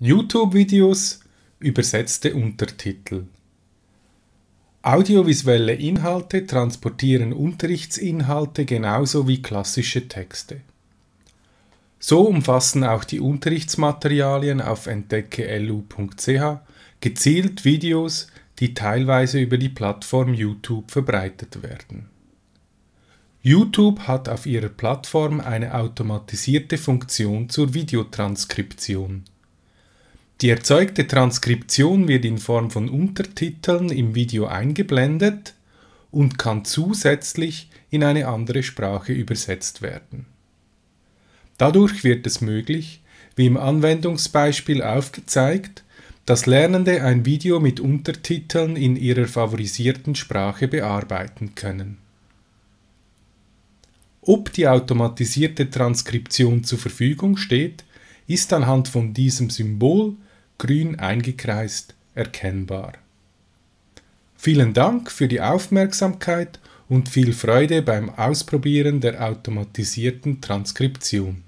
YouTube-Videos, übersetzte Untertitel. Audiovisuelle Inhalte transportieren Unterrichtsinhalte genauso wie klassische Texte. So umfassen auch die Unterrichtsmaterialien auf entdeckelu.ch gezielt Videos, die teilweise über die Plattform YouTube verbreitet werden. YouTube hat auf ihrer Plattform eine automatisierte Funktion zur Videotranskription. Die erzeugte Transkription wird in Form von Untertiteln im Video eingeblendet und kann zusätzlich in eine andere Sprache übersetzt werden. Dadurch wird es möglich, wie im Anwendungsbeispiel aufgezeigt, dass Lernende ein Video mit Untertiteln in ihrer favorisierten Sprache bearbeiten können. Ob die automatisierte Transkription zur Verfügung steht, ist anhand von diesem Symbol grün eingekreist, erkennbar. Vielen Dank für die Aufmerksamkeit und viel Freude beim Ausprobieren der automatisierten Transkription.